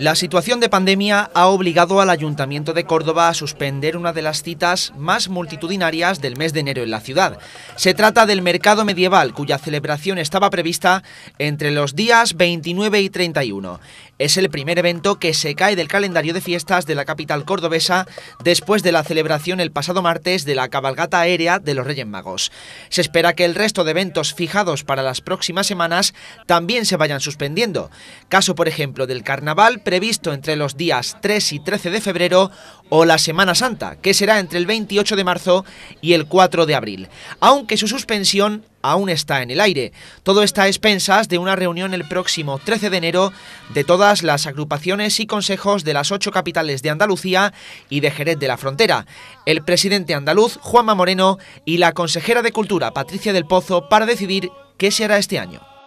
La situación de pandemia ha obligado al Ayuntamiento de Córdoba a suspender una de las citas más multitudinarias del mes de enero en la ciudad. Se trata del Mercado Medieval, cuya celebración estaba prevista entre los días 29 y 31. Es el primer evento que se cae del calendario de fiestas de la capital cordobesa después de la celebración el pasado martes de la cabalgata aérea de los Reyes Magos. Se espera que el resto de eventos fijados para las próximas semanas también se vayan suspendiendo. Caso, por ejemplo, del Carnaval, previsto entre los días 3 y 13 de febrero o la Semana Santa, que será entre el 28 de marzo y el 4 de abril, aunque su suspensión aún está en el aire. Todo está a expensas de una reunión el próximo 13 de enero de todas las agrupaciones y consejos de las ocho capitales de Andalucía y de Jerez de la Frontera. El presidente andaluz, Juanma Moreno, y la consejera de Cultura, Patricia del Pozo, para decidir qué será este año.